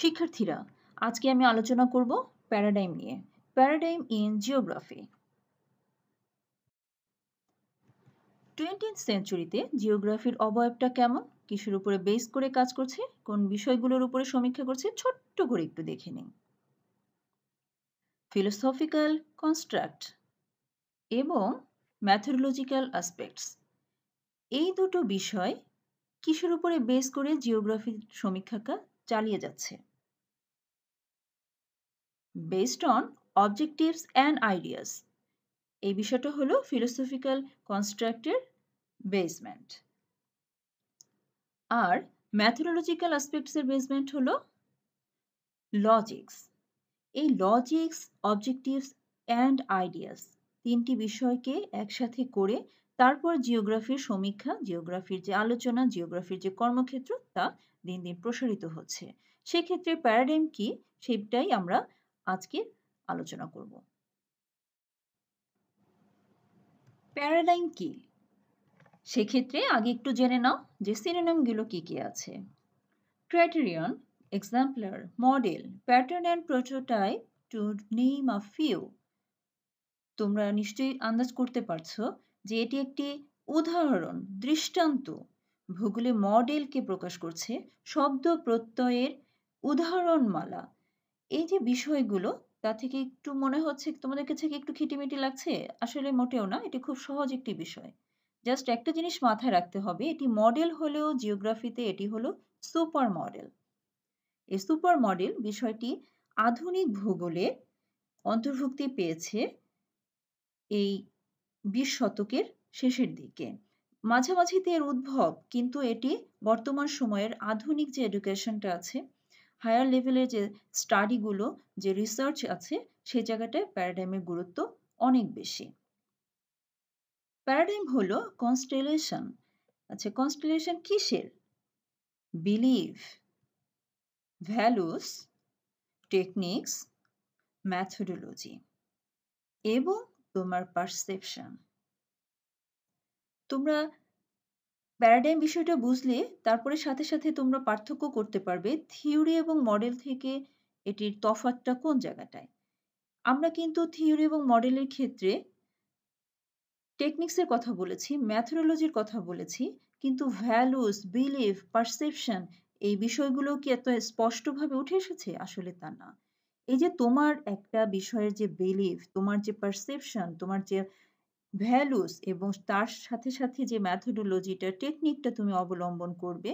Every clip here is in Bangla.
শিক্ষার্থীরা আজকে আমি আলোচনা করব প্যারাডাইম নিয়ে প্যারাডাইম ইন জিওগ্রাফি টোয়েন্টিন্থ সেঞ্চুরিতে জিওগ্রাফির অবয়বটা কেমন কিসের উপরে বেস করে কাজ করছে কোন বিষয়গুলোর উপরে সমীক্ষা করছে ছোট্ট করে একটু দেখে নিন ফিলোসফিক্যাল কনস্ট্রাক্ট এবং ম্যাথোলজিক্যাল অ্যাসপেক্টস এই দুটো বিষয় কিসের উপরে বেস করে জিওগ্রাফির সমীক্ষাটা চালিয়ে যাচ্ছে based on objectives and ideas এই বিষয়টা হলো ফিলোসফিক্যাল কনস্ট্রাক্টের বেসমেন্ট আর ম্যাথোলজিক্যাল অ্যাসপেক্টসের বেসমেন্ট হলো লজিক্স এই লজিক্স অবজেক্টিভস অ্যান্ড আইডিয়াস তিনটি বিষয়কে একসাথে করে তারপর জিওগ্রাফির সমীক্ষা জিওগ্রাফির যে আলোচনা জিওগ্রাফির যে কর্মক্ষেত্র তা দিন দিন প্রসারিত হচ্ছে সেক্ষেত্রে প্যারাডাইম কি সেটাই আমরা আজকে আলোচনা করব প্যারাডাইম কি সেক্ষেত্রে আগে একটু জেনে নাও যে সিনোনিমগুলো কি কি আছে criterion exemplar model pattern and prototype to name a few তোমরা নিশ্চয়ই আন্দাজ করতে পারছো যে এটি একটি উদাহরণ দৃষ্টান্ত ভূগোলে মডেলকে প্রকাশ করছে শব্দ প্রত্যয়ের উদাহরণমালা এই যে বিষয়গুলো তা থেকে একটু মনে হচ্ছে তোমাদের কাছে কি একটু খিটিমিটি লাগছে আসলে মোটেও না এটি খুব সহজ একটি বিষয় জাস্ট একটা জিনিস মাথায় রাখতে হবে এটি মডেল হলেও জিওগ্রাফিতে এটি হলো সুপার মডেল এই সুপার মডেল বিষয়টি আধুনিক ভূগোলে অন্তর্ভুক্তি পেয়েছে এই বিশ শতকের শেষের দিকে মাঝামাঝিতে এর উদ্ভব কিন্তু এটি বর্তমান সময়ের আধুনিক যে এডুকেশনটা আছে হায়ার লেভেলের যে স্টাডিগুলো যে রিসার্চ আছে সেই জায়গাটায় প্যারাডাইমের গুরুত্ব অনেক বেশি প্যারাডাইম হলো কনস্টেলেশন আচ্ছা কনস্টেলেশন কিসের বিলিভ ভ্যালুস টেকনিক্স ম্যাথোডোলজি এবং তোমার পারসেপশন তোমরা প্যারাডাইম বিষয়টা বুঝলে তারপরে সাথে সাথে তোমরা পার্থক্য করতে পারবে থিওরি এবং মডেল থেকে এটির তফাতটা কোন জায়গাটায় আমরা কিন্তু থিওরি এবং মডেলের ক্ষেত্রে টেকনিক্সের কথা বলেছি ম্যাথোলজির কথা বলেছি কিন্তু ভ্যালুস বিলিভ পারসেপশন এই বিষয়গুলো কি এত স্পষ্টভাবে উঠে এসেছে আসলে তা না এই যে তোমার একটা বিষয়ের যে বিলিভ তোমার যে পারসেপশন তোমার যে ভ্যালুস এবং তার সাথে সাথে যে ম্যাথোডোলজিটা টেকনিকটা তুমি অবলম্বন করবে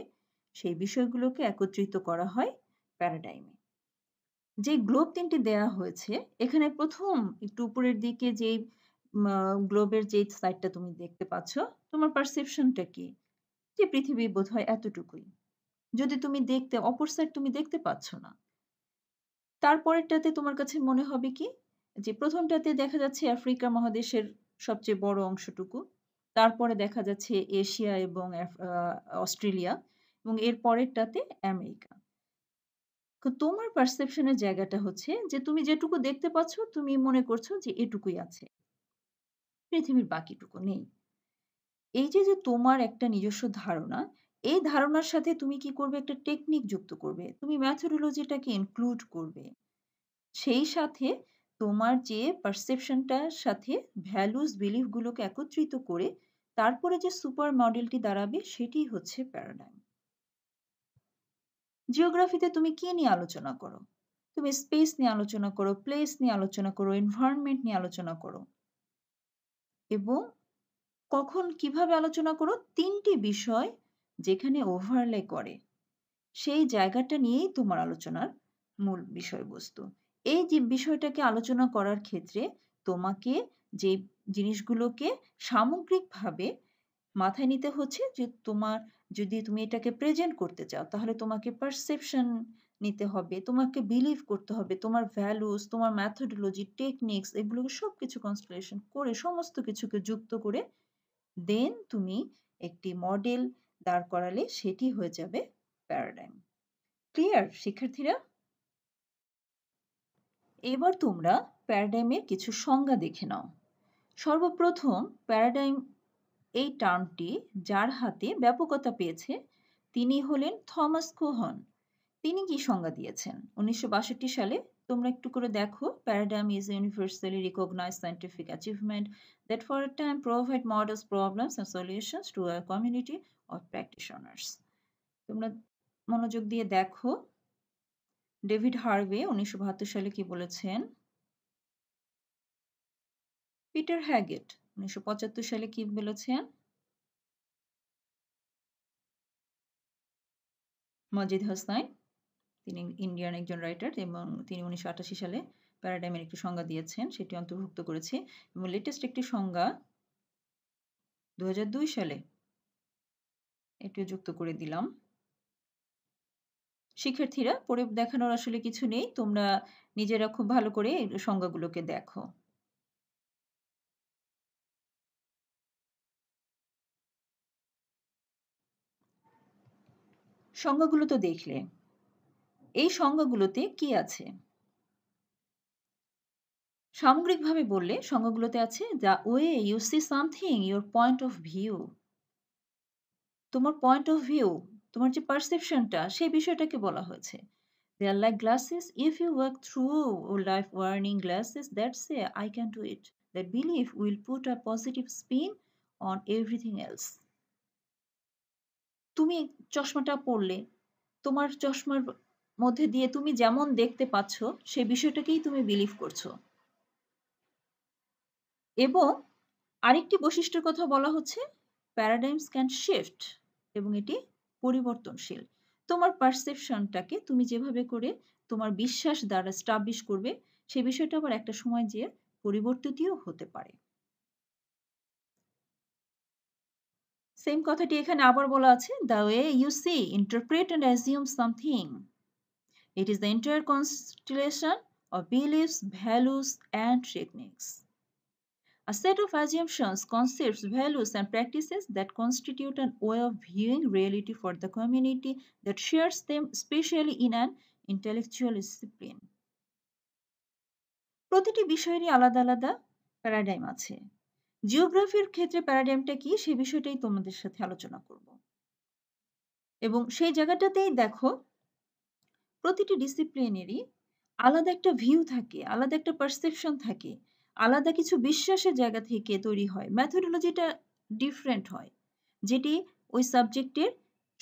সেই বিষয়গুলোকে একত্রিত করা হয় প্যারাডাইমে যে গ্লোব তিনটি দেয়া হয়েছে এখানে প্রথম একটু উপরের দিকে যে গ্লোবের যে সাইডটা তুমি দেখতে পাচ্ছ তোমার পারসেপশনটা কি যে পৃথিবী বোধ হয় এতটুকুই যদি তুমি দেখতে অপর সাইড তুমি দেখতে পাচ্ছ না তারপরেরটাতে তোমার কাছে মনে হবে কি যে প্রথমটাতে দেখা যাচ্ছে আফ্রিকা মহাদেশের সবচেয়ে বড় অংশটুকু তারপরে দেখা যাচ্ছে এশিয়া এবং অস্ট্রেলিয়া এবং এর পরেরটাতে আমেরিকা তোমার পারসেপশনের জায়গাটা হচ্ছে যে তুমি যেটুকু দেখতে পাচ্ছ তুমি মনে করছো যে এটুকুই আছে পৃথিবীর বাকিটুকু নেই এই যে যে তোমার একটা নিজস্ব ধারণা এই ধারণার সাথে তুমি কি করবে একটা টেকনিক যুক্ত করবে তুমি ম্যাথোডোলজিটাকে ইনক্লুড করবে সেই সাথে তোমার যে পারসেপশনটার সাথে ভ্যালুস বিলিফগুলোকে একত্রিত করে তারপরে যে সুপার মডেলটি দাঁড়াবে সেটি হচ্ছে প্যারাডাইম জিওগ্রাফিতে তুমি কি নিয়ে আলোচনা করো তুমি স্পেস নিয়ে আলোচনা করো প্লেস নিয়ে আলোচনা করো এনভায়রনমেন্ট নিয়ে আলোচনা করো এবং কখন কিভাবে আলোচনা করো তিনটি বিষয় যেখানে ওভারলে করে সেই জায়গাটা নিয়েই তোমার আলোচনার মূল বিষয়বস্তু এই যে বিষয়টাকে আলোচনা করার ক্ষেত্রে তোমাকে যে জিনিসগুলোকে সামগ্রিকভাবে মাথায় নিতে হচ্ছে যে তোমার যদি তুমি এটাকে প্রেজেন্ট করতে চাও তাহলে তোমাকে পারসেপশন নিতে হবে তোমাকে বিলিভ করতে হবে তোমার ভ্যালুস তোমার ম্যাথোডোলজি টেকনিক্স এগুলোকে সব কিছু কনস্টলেশন করে সমস্ত কিছুকে যুক্ত করে দেন তুমি একটি মডেল দাঁড় করালে সেটি হয়ে যাবে প্যারাডাইম ক্লিয়ার শিক্ষার্থীরা এবার তোমরা প্যারাডাইমের কিছু সংজ্ঞা দেখে নাও সর্বপ্রথম প্যারাডাইম এই টার্মটি যার হাতে ব্যাপকতা পেয়েছে তিনি হলেন থমাস কোহন তিনি কি সংজ্ঞা দিয়েছেন উনিশশো সালে তোমরা একটু করে দেখো paradigm is universally recognize scientific achievement that for a time provide models problems and solutions to a community of practitioners তোমরা মনোযোগ দিয়ে দেখো ডেভিড হার্ভে উনিশশো সালে কি বলেছেন পিটার হ্যাগেট উনিশশো সালে কি বলেছেন মজিদ হোসাইন তিনি ইন্ডিয়ান একজন রাইটার এবং তিনি উনিশশো সালে প্যারাডাইমের একটি সংজ্ঞা দিয়েছেন সেটি অন্তর্ভুক্ত করেছে এবং লেটেস্ট একটি সংজ্ঞা দু সালে এটিও যুক্ত করে দিলাম শিক্ষার্থীরা পড়ে দেখানোর আসলে কিছু নেই তোমরা নিজেরা খুব ভালো করে সংজ্ঞাগুলোকে দেখো সংজ্ঞাগুলো তো দেখলে এই সংজ্ঞাগুলোতে কি আছে সামগ্রিকভাবে বললে সংজ্ঞাগুলোতে আছে the way you see something your point of view তোমার পয়েন্ট অফ ভিউ তোমার যে পারসেপশনটা সেই বিষয়টাকে বলা হয়েছে they are like glasses if you walk through life wearing glasses that's a I can do it that belief will put a positive spin on everything else তুমি চশমাটা পরলে তোমার চশমার মধ্যে দিয়ে তুমি যেমন দেখতে পাচ্ছ সেই বিষয়টাকেই তুমি বিলিভ করছো এবং আরেকটি বৈশিষ্ট্যের কথা বলা হচ্ছে প্যারাডাইমস ক্যান শিফট এবং এটি পরিবর্তনশীল তোমার পারসেপশনটাকে তুমি যেভাবে করে তোমার বিশ্বাস দ্বারা স্টাবলিশ করবে সে বিষয়টা আবার একটা সময় যে পরিবর্তিতও হতে পারে সেম কথাটি এখানে আবার বলা আছে the way you see interpret and assume something it is the entire constellation of beliefs values and techniques A set of assumptions, concepts, values, and practices that constitute an way of viewing reality for the community that shares them, especially in an intellectual discipline. প্রতিটি বিষয়েরই আলাদা আলাদা প্যারাডাইম আছে জিওগ্রাফির ক্ষেত্রে প্যারাডাইমটা কি সে বিষয়টাই তোমাদের সাথে আলোচনা করব এবং সেই জায়গাটাতেই দেখো প্রতিটি ডিসিপ্লিনেরই আলাদা একটা ভিউ থাকে আলাদা একটা পারসেপশন থাকে আলাদা কিছু বিশ্বাসের জায়গা থেকে তৈরি হয় ম্যাথোডোলজিটা ডিফারেন্ট হয় যেটি ওই সাবজেক্টের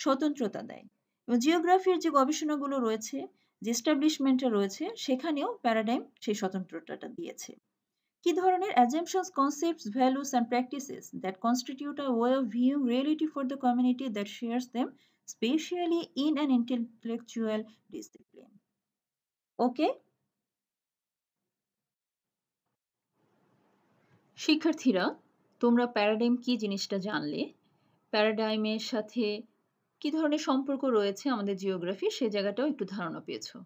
স্বতন্ত্রতা দেয় এবং জিওগ্রাফির যে গবেষণাগুলো রয়েছে যে এস্টাবলিশমেন্টটা রয়েছে সেখানেও প্যারাডাইম সেই স্বতন্ত্রতাটা দিয়েছে কি ধরনের assumptions concepts values and practices that constitute a way of view reality for the community that shares them specially in an intellectual discipline okay শিক্ষার্থীরা তোমরা প্যারাডাইম কি জিনিসটা জানলে প্যারাডাইমের সাথে কি ধরনের সম্পর্ক রয়েছে আমাদের জিওগ্রাফি সে জায়গাটাও একটু ধারণা পেয়েছো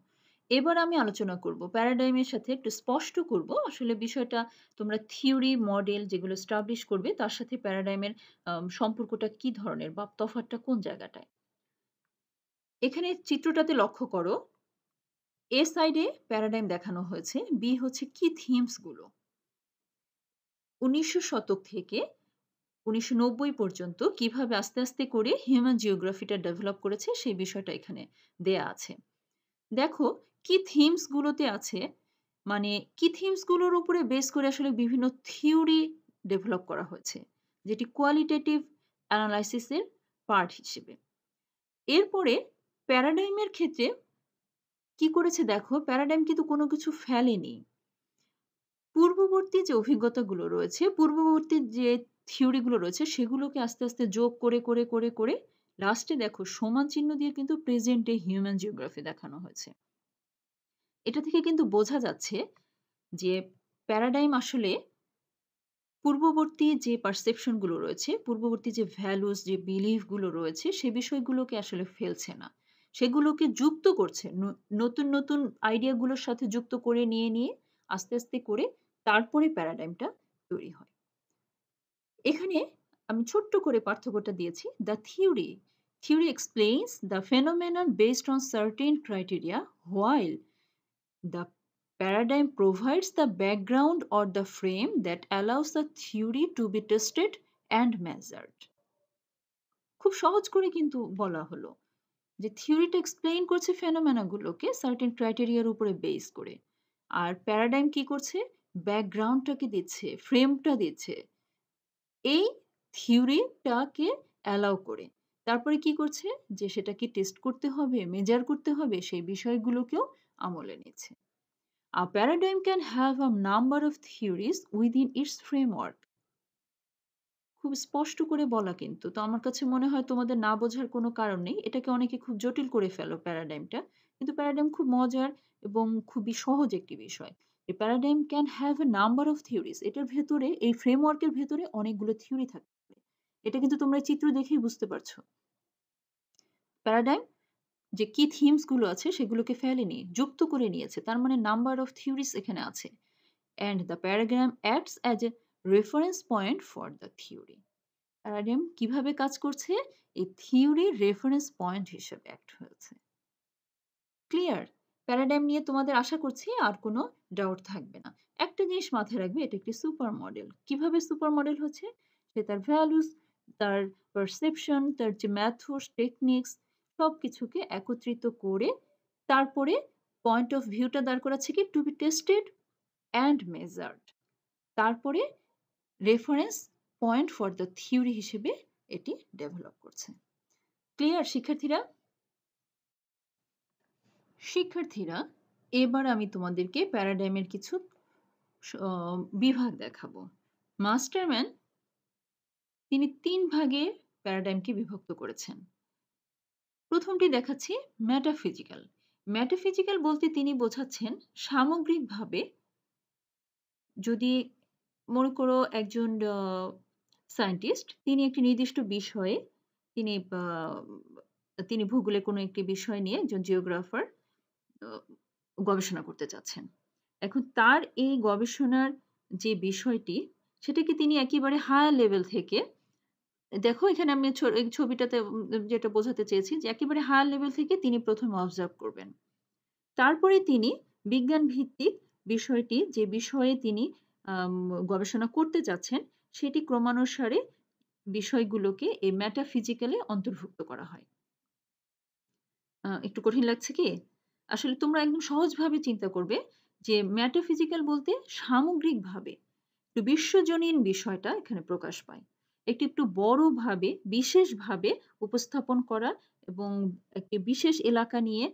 এবার আমি আলোচনা করব প্যারাডাইমের সাথে একটু স্পষ্ট করব আসলে বিষয়টা তোমরা থিওরি মডেল যেগুলো স্টাবলিশ করবে তার সাথে প্যারাডাইমের সম্পর্কটা কি ধরনের বা তফাতটা কোন জায়গাটায় এখানে চিত্রটাতে লক্ষ্য করো এ সাইডে প্যারাডাইম দেখানো হয়েছে বি হচ্ছে কি থিমসগুলো উনিশশো শতক থেকে উনিশশো পর্যন্ত কিভাবে আস্তে আস্তে করে হিউম্যান জিওগ্রাফিটা ডেভেলপ করেছে সেই বিষয়টা এখানে দেয়া আছে দেখো কি থিমসগুলোতে আছে মানে কি থিমসগুলোর উপরে বেস করে আসলে বিভিন্ন থিওরি ডেভেলপ করা হয়েছে যেটি কোয়ালিটেটিভ অ্যানালাইসিসের পার্ট হিসেবে এরপরে প্যারাডাইমের ক্ষেত্রে কি করেছে দেখো প্যারাডাইম কিন্তু কোনো কিছু ফেলেনি পূর্ববর্তী যে অভিজ্ঞতাগুলো রয়েছে পূর্ববর্তী যে থিওরিগুলো রয়েছে সেগুলোকে আস্তে আস্তে যোগ করে করে করে করে লাস্টে দেখো সমান চিহ্ন দিয়ে কিন্তু প্রেজেন্টে হিউম্যান জিওগ্রাফি দেখানো হয়েছে এটা থেকে কিন্তু বোঝা যাচ্ছে যে প্যারাডাইম আসলে পূর্ববর্তী যে পারসেপশনগুলো রয়েছে পূর্ববর্তী যে ভ্যালুস যে বিলিফগুলো রয়েছে সে বিষয়গুলোকে আসলে ফেলছে না সেগুলোকে যুক্ত করছে নতুন নতুন আইডিয়াগুলোর সাথে যুক্ত করে নিয়ে নিয়ে আস্তে আস্তে করে তারপরে প্যারাডাইমটা তৈরি হয় এখানে আমি ছোট্ট করে পার্থক্যটা দিয়েছি the theory theory explains the phenomenon based on certain criteria while the paradigm provides the background or the frame that allows the theory to be tested and measured. খুব সহজ করে কিন্তু বলা হলো যে থিওরিটা এক্সপ্লেইন করছে ফেনোমেনাগুলোকে সার্টেন ক্রাইটেরিয়ার উপরে বেস করে আর প্যারাডাইম কি করছে ব্যাকগ্রাউন্ডটাকে দিচ্ছে ফ্রেমটা দিচ্ছে এই থিওরিটাকে অ্যালাউ করে তারপরে কি করছে যে সেটাকে টেস্ট করতে হবে মেজার করতে হবে সেই বিষয়গুলোকেও আমলে নিচ্ছে a paradigm can have a number of theories within its framework খুব স্পষ্ট করে বলা কিন্তু তো আমার কাছে মনে হয় তোমাদের না বোঝার কোনো কারণ নেই এটাকে অনেকে খুব জটিল করে ফেলো প্যারাডাইমটা কিন্তু প্যারাডাইম খুব মজার এবং খুবই সহজ একটি বিষয় এই paradigm can have a number of theories এটার ভেতরে এই ফ্রেমওয়ার্কের ভেতরে অনেকগুলো থিওরি থাকতে পারে এটা কিন্তু তোমরা চিত্র দেখেই বুঝতে পারছো প্যারাডাইম যে কি থিমসগুলো আছে সেগুলোকে ফেলেনি যুক্ত করে নিয়েছে তার মানে নাম্বার অফ থিওরিজ এখানে আছে and the paradigm acts as a reference point for the theory paradigm কিভাবে কাজ করছে এই থিওরি রেফারেন্স পয়েন্ট হিসেবে অ্যাক্ট হয়েছে ক্লিয়ার প্যারাডাইম নিয়ে তোমাদের আশা করছি আর কোনো ডাউট থাকবে না একটা জিনিস মাথায় রাখবে এটা একটি সুপার মডেল কিভাবে সুপার মডেল হচ্ছে সে তার ভ্যালুস তার পারসেপশন তার যে ম্যাথস টেকনিক্স সব কিছুকে একত্রিত করে তারপরে পয়েন্ট অফ ভিউটা দাঁড় করাচ্ছে কি to be tested and measured তারপরে reference point for the theory হিসেবে এটি ডেভেলপ করছে ক্লিয়ার শিক্ষার্থীরা শিক্ষার্থীরা এবার আমি তোমাদেরকে প্যারাডাইমের কিছু বিভাগ দেখাবো মাস্টারম্যান তিনি তিন ভাগে প্যারাডাইমকে বিভক্ত করেছেন প্রথমটি দেখাচ্ছি ম্যাটাফিজিক্যাল ম্যাটাফিজিক্যাল বলতে তিনি বোঝাচ্ছেন সামগ্রিকভাবে যদি মনে করো একজন সায়েন্টিস্ট তিনি একটি নির্দিষ্ট বিষয়ে তিনি তিনি ভূগোলে কোনো একটি বিষয় নিয়ে একজন জিওগ্রাফার গবেষণা করতে চাচ্ছেন এখন তার এই গবেষণার যে বিষয়টি সেটাকে তিনি একেবারে হায়ার লেভেল থেকে দেখো এখানে আমি ছবিটাতে যেটা বোঝাতে চেয়েছি যে একেবারে হায়ার লেভেল থেকে তিনি প্রথমে অবজার্ভ করবেন তারপরে তিনি বিজ্ঞান ভিত্তিক বিষয়টি যে বিষয়ে তিনি গবেষণা করতে যাচ্ছেন সেটি ক্রমানুসারে বিষয়গুলোকে এই ম্যাটাফিজিক্যালে অন্তর্ভুক্ত করা হয় একটু কঠিন লাগছে কি আসলে তোমরা একদম সহজভাবে চিন্তা করবে যে ম্যাটোফিজিক্যাল বলতে সামগ্রিকভাবে একটু বিশ্বজনীন বিষয়টা এখানে প্রকাশ পায় একটি একটু বড়ভাবে বিশেষভাবে উপস্থাপন করা এবং একটি বিশেষ এলাকা নিয়ে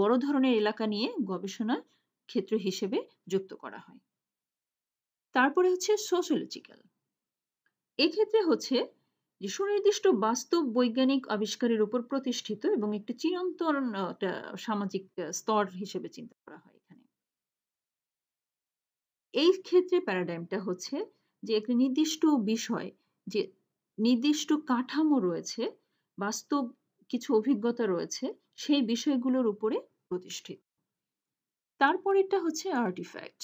বড় ধরনের এলাকা নিয়ে গবেষণার ক্ষেত্র হিসেবে যুক্ত করা হয় তারপরে হচ্ছে সোশিওলজিক্যাল এক্ষেত্রে হচ্ছে যে সুনির্দিষ্ট বাস্তব বৈজ্ঞানিক আবিষ্কারের উপর প্রতিষ্ঠিত এবং একটি চিরন্তন সামাজিক স্তর হিসেবে চিন্তা করা হয় এখানে এই ক্ষেত্রে প্যারাডাইমটা হচ্ছে যে একটি নির্দিষ্ট বিষয় যে নির্দিষ্ট কাঠামো রয়েছে বাস্তব কিছু অভিজ্ঞতা রয়েছে সেই বিষয়গুলোর উপরে প্রতিষ্ঠিত তারপরেরটা হচ্ছে আর্টিফ্যাক্ট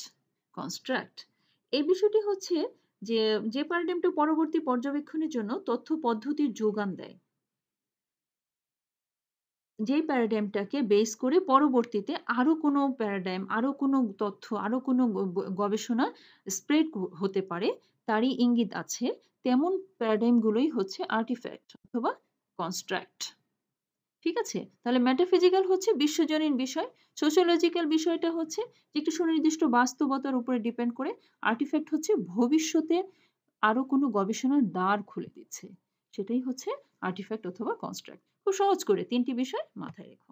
কনস্ট্রাক্ট এই বিষয়টি হচ্ছে যে যে পারডেমটা পরবর্তী পর্যবেক্ষণের জন্য তথ্য পদ্ধতির যোগান দেয় যে প্যারাডাইমটাকে বেস করে পরবর্তীতে আরও কোনো প্যারাডাইম আরও কোনো তথ্য আরও কোনো গবেষণা স্প্রেড হতে পারে তারই ইঙ্গিত আছে তেমন প্যারাডাইমগুলোই হচ্ছে আর্টিফ্যাক্ট অথবা কনস্ট্রাক্ট ঠিক আছে তাহলে ম্যাটাফিজিক্যাল হচ্ছে বিশ্বজনীন বিষয় সোশ্যোলজিক্যাল বিষয়টা হচ্ছে একটু একটি সুনির্দিষ্ট বাস্তবতার উপরে ডিপেন্ড করে আর্টিফ্যাক্ট হচ্ছে ভবিষ্যতে আরও কোনো গবেষণার দ্বার খুলে দিচ্ছে সেটাই হচ্ছে আর্টিফ্যাক্ট অথবা কনস্ট্রাক্ট খুব সহজ করে তিনটি বিষয় মাথায় রেখো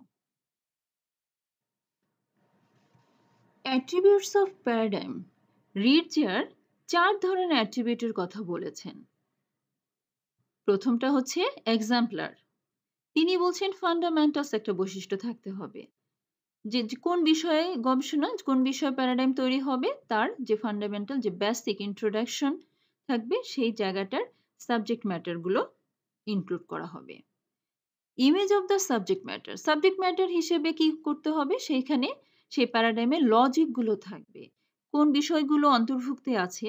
অ্যাট্রিবিউটস অফ প্যারাডাইম রিড চার ধরনের অ্যাট্রিবিউটের কথা বলেছেন প্রথমটা হচ্ছে এক্সাম্পলার তিনি বলছেন ফান্ডামেন্টালস একটা বৈশিষ্ট্য থাকতে হবে যে কোন বিষয়ে গবেষণা কোন বিষয়ে প্যারাডাইম তৈরি হবে তার যে ফান্ডামেন্টাল যে বেসিক ইন্ট্রোডাকশন থাকবে সেই জায়গাটার সাবজেক্ট ম্যাটারগুলো ইনক্লুড করা হবে image of the subject matter subject matter হিসেবে কি করতে হবে সেইখানে সেই প্যারাডাইমের লজিকগুলো থাকবে কোন বিষয়গুলো অন্তর্ভুক্তে আছে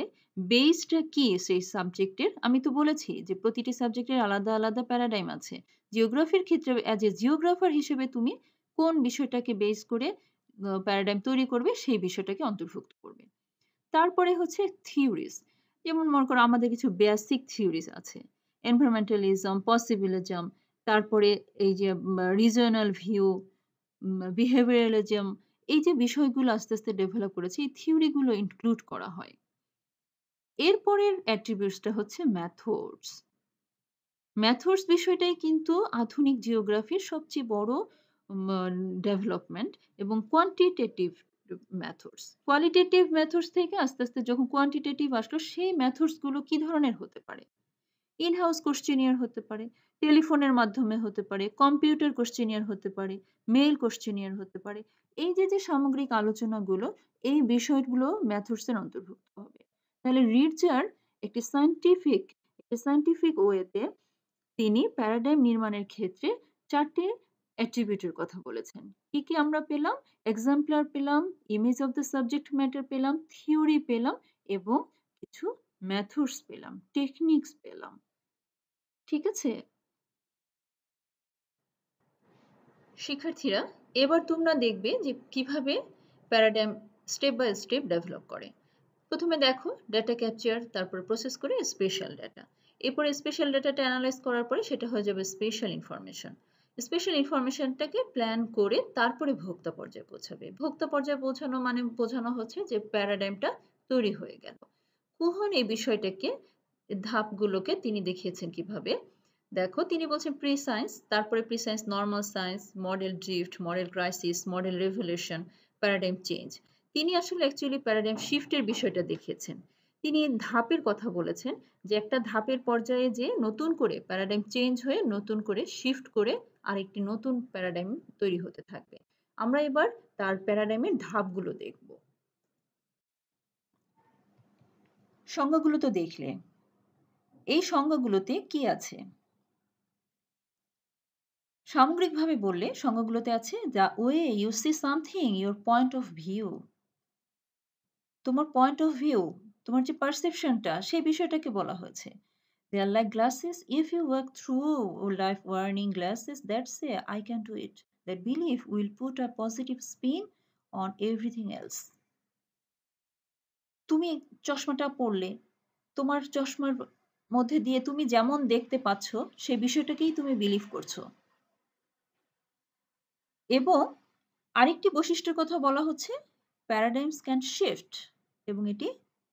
বেসটা কি সেই সাবজেক্টের আমি তো বলেছি যে প্রতিটি সাবজেক্টের আলাদা আলাদা প্যারাডাইম আছে জিওগ্রাফির ক্ষেত্রে অ্যাজ এ জিওগ্রাফার হিসেবে তুমি কোন বিষয়টাকে বেস করে প্যারাডাইম তৈরি করবে সেই বিষয়টাকে অন্তর্ভুক্ত করবে তারপরে হচ্ছে থিওরিজ যেমন মনে করো আমাদের কিছু বেসিক থিওরিজ আছে এনভায়রনমেন্টালিজম পসিবিলিজম তারপরে এই যে রিজনাল ভিউ বিহেভিয়ারালিজম এই যে বিষয়গুলো আস্তে আস্তে ডেভেলপ করেছে এই থিওরিগুলো ইনক্লুড করা হয় এরপরের অ্যাট্রিবিউটসটা হচ্ছে ম্যাথডস ম্যাথডস বিষয়টাই কিন্তু আধুনিক জিওগ্রাফির সবচেয়ে বড় ডেভেলপমেন্ট এবং কোয়ান্টিটেটিভ ম্যাথডস কোয়ালিটেটিভ ম্যাথডস থেকে আস্তে আস্তে যখন কোয়ান্টিটেটিভ আসলো সেই ম্যাথডসগুলো কি ধরনের হতে পারে ইন হাউস কোশ্চেনিয়ার হতে পারে টেলিফোনের মাধ্যমে হতে পারে কম্পিউটার কোশ্চেনিয়ার হতে পারে মেইল কোশ্চেনিয়ার হতে পারে এই যে যে সামগ্রিক আলোচনাগুলো এই বিষয়গুলো ম্যাথডসের অন্তর্ভুক্ত হবে তাহলে রিটজার একটি সাইন্টিফিক একটি সাইন্টিফিক ওয়েতে তিনি প্যারাডাইম নির্মাণের ক্ষেত্রে চারটে অ্যাট্রিবিউটের কথা বলেছেন কি কি আমরা পেলাম এক্সাম্পলার পেলাম image of the subject matter পেলাম থিওরি পেলাম এবং কিছু ম্যাথডস পেলাম টেকনিক্স পেলাম ঠিক আছে শিক্ষার্থীরা এবার তোমরা দেখবে যে কিভাবে paradigm step by step develop করে প্রথমে দেখো ডেটা ক্যাপচার তারপর প্রসেস করে স্পেশাল ডেটা এরপর স্পেশাল ডেটাটা অ্যানালাইজ করার পরে সেটা হয়ে যাবে স্পেশাল ইনফরমেশন স্পেশাল ইনফরমেশনটাকে প্ল্যান করে তারপরে ভোক্তা পর্যায়ে পৌঁছাবে ভোক্তা পর্যায়ে পৌঁছানো মানে বোঝানো হচ্ছে যে প্যারাডাইমটা তৈরি হয়ে গেল কুহন এই বিষয়টাকে ধাপগুলোকে তিনি দেখিয়েছেন কিভাবে দেখো তিনি বলছেন প্রি সায়েন্স তারপরে pre science normal science model drift model crisis model revolution paradigm change তিনি আসলে অ্যাকচুয়ালি প্যারাডাইম শিফটের বিষয়টা দেখিয়েছেন তিনি ধাপের কথা বলেছেন যে একটা ধাপের পর্যায়ে যে নতুন করে প্যারাডাইম চেঞ্জ হয়ে নতুন করে শিফট করে আর একটি নতুন প্যারাডাইম তৈরি হতে থাকবে আমরা এবার তার প্যারাডাইমের ধাপগুলো দেখব সংজ্ঞাগুলো তো দেখলে এই সংজ্ঞাগুলোতে কি আছে সামগ্রিকভাবে বললে সংজ্ঞাগুলোতে আছে the way you see something your point of view তোমার পয়েন্ট অফ ভিউ তোমার যে পারসেপশনটা সেই বিষয়টাকে বলা হয়েছে they are like glasses if you walk through life wearing glasses that's a I can do it that belief will put a positive spin on everything else তুমি চশমাটা পরলে তোমার চশমার মধ্যে দিয়ে তুমি যেমন দেখতে পাচ্ছ সেই বিষয়টাকেই তুমি বিলিভ করছো এবং আরেকটি বৈশিষ্ট্যের কথা বলা হচ্ছে প্যারাডাইমস ক্যান শিফট এবং এটি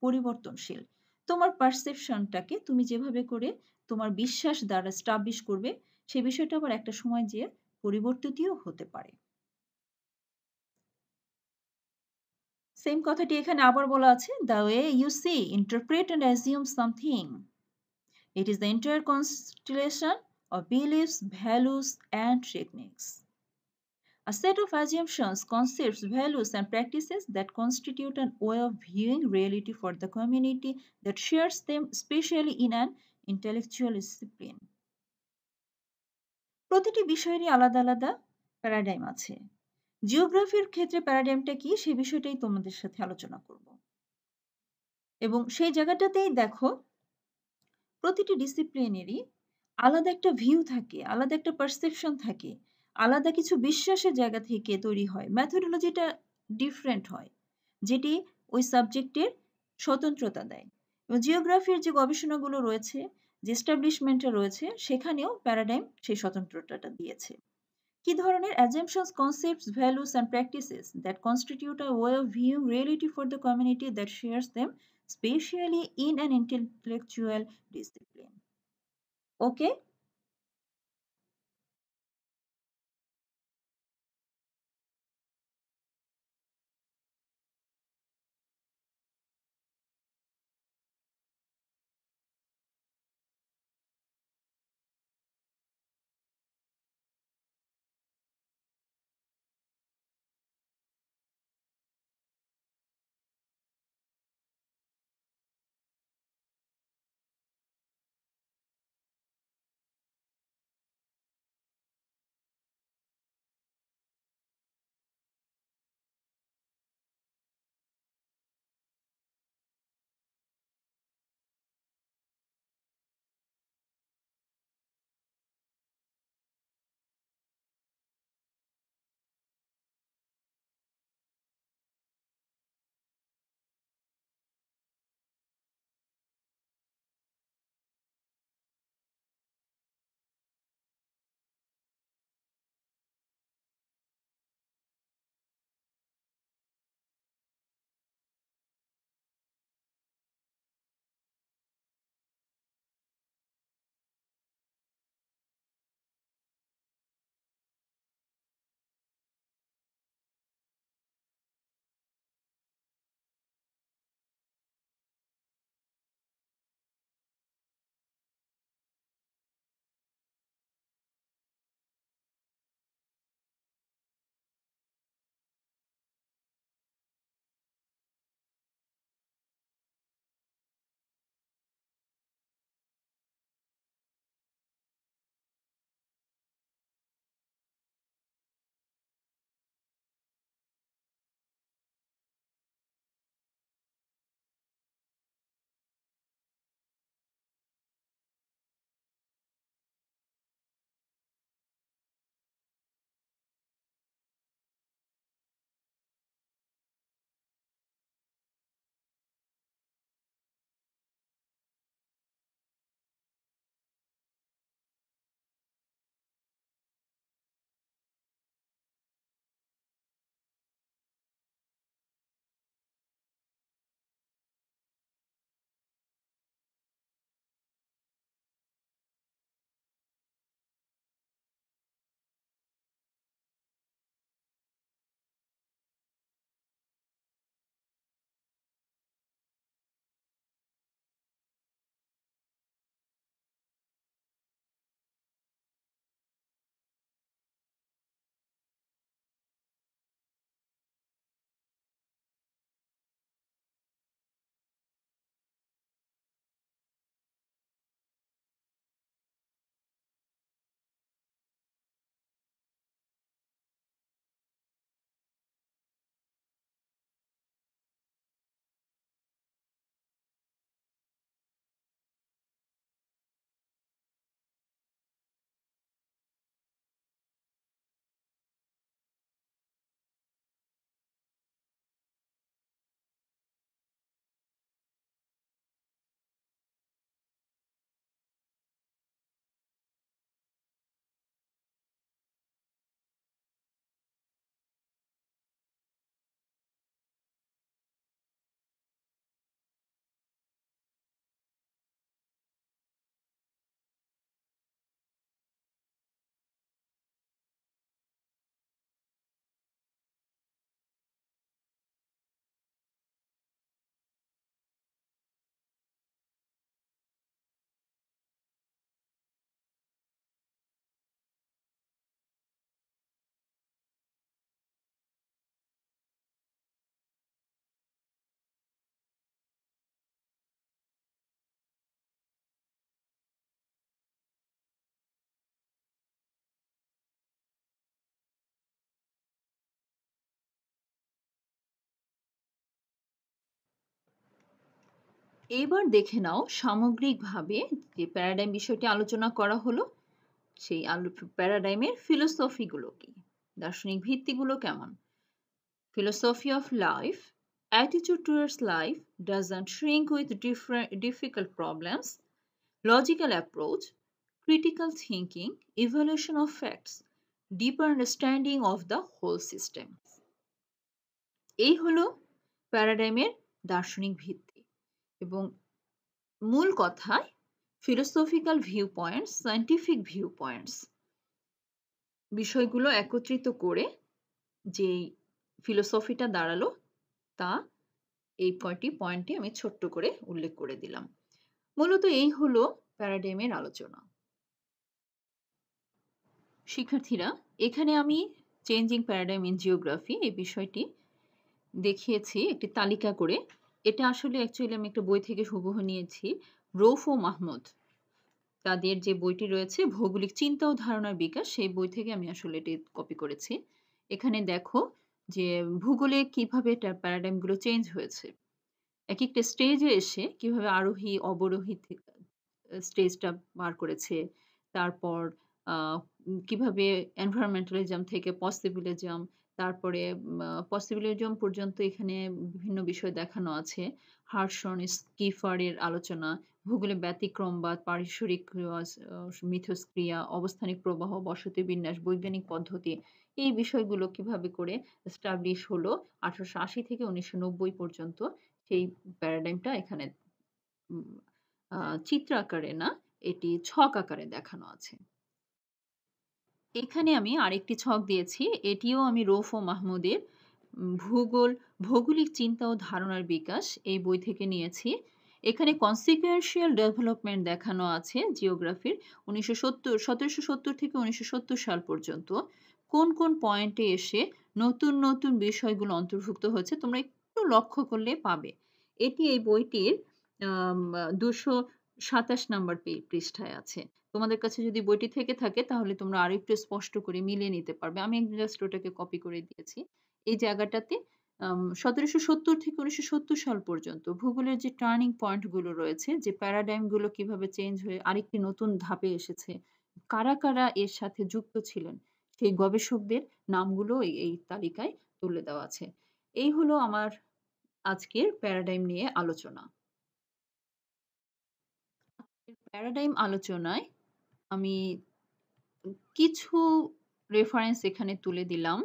পরিবর্তনশীল তোমার পারসেপশনটাকে তুমি যেভাবে করে তোমার বিশ্বাস দ্বারা স্টাবলিশ করবে সে বিষয়টা আবার একটা সময় যে পরিবর্তিতও হতে পারে সেম কথাটি এখানে আবার বলা আছে the way you see interpret and assume something it is the entire constellation of beliefs values and techniques A set of assumptions, concepts, values, and practices that constitute an way of viewing reality for the community that shares them, especially in an intellectual discipline. প্রতিটি বিষয়েরই আলাদা আলাদা প্যারাডাইম আছে জিওগ্রাফির ক্ষেত্রে প্যারাডাইমটা কি সে বিষয়টাই তোমাদের সাথে আলোচনা করব এবং সেই জায়গাটাতেই দেখো প্রতিটি ডিসিপ্লিনেরই আলাদা একটা ভিউ থাকে আলাদা একটা পারসেপশন থাকে আলাদা কিছু বিশ্বাসের জায়গা থেকে তৈরি হয় ম্যাথোডোলজিটা ডিফারেন্ট হয় যেটি ওই সাবজেক্টের স্বতন্ত্রতা দেয় এবং জিওগ্রাফির যে গবেষণাগুলো রয়েছে যে এস্টাবলিশমেন্টটা রয়েছে সেখানেও প্যারাডাইম সেই স্বতন্ত্রতাটা দিয়েছে কি ধরনের assumptions concepts values and practices that constitute a way of view reality for the community that shares them specially in an intellectual discipline okay এবার দেখে নাও সামগ্রিকভাবে যে প্যারাডাইম বিষয়টি আলোচনা করা হলো সেই আলো প্যারাডাইমের ফিলোসফিগুলো কি দার্শনিক ভিত্তিগুলো কেমন ফিলোসফি অফ লাইফ অ্যাটিচিউড towards life doesn't shrink with different difficult problems logical approach critical thinking evaluation of facts deep understanding of the whole system এই হলো প্যারাডাইমের দার্শনিক ভিত্তি এবং মূল কথায় philosophical viewpoints scientific viewpoints বিষয়গুলো একত্রিত করে যেই ফিলোসফিটা দাঁড়ালো তা এই কয়টি পয়েন্টে আমি ছোট্ট করে উল্লেখ করে দিলাম মূলত এই হলো প্যারাডেমের আলোচনা শিক্ষার্থীরা এখানে আমি চেঞ্জিং প্যারাডাইম ইন জিওগ্রাফি এই বিষয়টি দেখিয়েছি একটি তালিকা করে এটা আসলে অ্যাকচুয়ালি আমি একটা বই থেকে হুবহু নিয়েছি রৌফ ও মাহমুদ তাদের যে বইটি রয়েছে ভৌগোলিক চিন্তা ও ধারণার বিকাশ সেই বই থেকে আমি আসলে এটি কপি করেছি এখানে দেখো যে ভূগোলে কিভাবে তার প্যারাডাইমগুলো চেঞ্জ হয়েছে এক একটা স্টেজে এসে কিভাবে আরোহী অবরোহী স্টেজটা পার করেছে তারপর কিভাবে এনভায়রনমেন্টালিজম থেকে পসিবিলিজম তারপরে পসিবিলিজম পর্যন্ত এখানে বিভিন্ন বিষয় দেখানো আছে হার্সন স্কিফারের আলোচনা ভূগোলে ব্যতিক্রমবাদ পারিসরিক মিথস্ক্রিয়া অবস্থানিক প্রবাহ বসতি বিন্যাস বৈজ্ঞানিক পদ্ধতি এই বিষয়গুলো কিভাবে করে স্টাবলিশ হলো আঠারোশো আশি থেকে উনিশশো নব্বই পর্যন্ত সেই প্যারাডাইমটা এখানে চিত্র আকারে না এটি ছক আকারে দেখানো আছে এখানে আমি আরেকটি ছক দিয়েছি এটিও আমি রৌফ ও মাহমুদের ভূগোল ভৌগোলিক চিন্তা ও ধারণার বিকাশ এই বই থেকে নিয়েছি এখানে কনসিকুয়েন্সিয়াল ডেভেলপমেন্ট দেখানো আছে জিওগ্রাফির উনিশশো সত্তর সতেরোশো সত্তর থেকে উনিশশো সত্তর সাল পর্যন্ত কোন কোন পয়েন্টে এসে নতুন নতুন বিষয়গুলো অন্তর্ভুক্ত হচ্ছে তোমরা একটু লক্ষ্য করলে পাবে এটি এই বইটির দুশো সাতাশ নম্বর পৃষ্ঠায় আছে তোমাদের কাছে যদি বইটি থেকে থাকে তাহলে তোমরা আরো একটু স্পষ্ট করে মিলিয়ে নিতে পারবে আমি জাস্ট ওটাকে কপি করে দিয়েছি এই জায়গাটাতে সতেরোশো সত্তর থেকে উনিশশো সত্তর সাল পর্যন্ত ভূগোলের যে টার্নিং পয়েন্টগুলো রয়েছে যে প্যারাডাইমগুলো কিভাবে চেঞ্জ হয়ে আরেকটি নতুন ধাপে এসেছে কারা কারা এর সাথে যুক্ত ছিলেন সেই গবেষকদের নামগুলো এই তালিকায় তুলে দেওয়া আছে এই হলো আমার আজকের প্যারাডাইম নিয়ে আলোচনা প্যারাডাইম আলোচনায় আমি কিছু রেফারেন্স এখানে তুলে দিলাম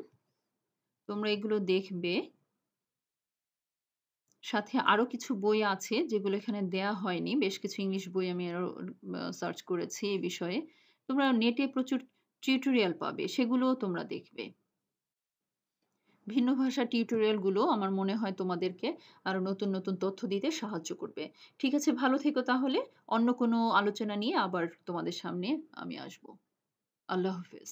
তোমরা এগুলো দেখবে সাথে আরও কিছু বই আছে যেগুলো এখানে দেয়া হয়নি বেশ কিছু ইংলিশ বই আমি আরও সার্চ করেছি এই বিষয়ে তোমরা নেটে প্রচুর টিউটোরিয়াল পাবে সেগুলোও তোমরা দেখবে ভিন্ন ভাষা টিউটোরিয়ালগুলো আমার মনে হয় তোমাদেরকে আরও নতুন নতুন তথ্য দিতে সাহায্য করবে ঠিক আছে ভালো থেকো তাহলে অন্য কোনো আলোচনা নিয়ে আবার তোমাদের সামনে আমি আসব আল্লাহ হাফেজ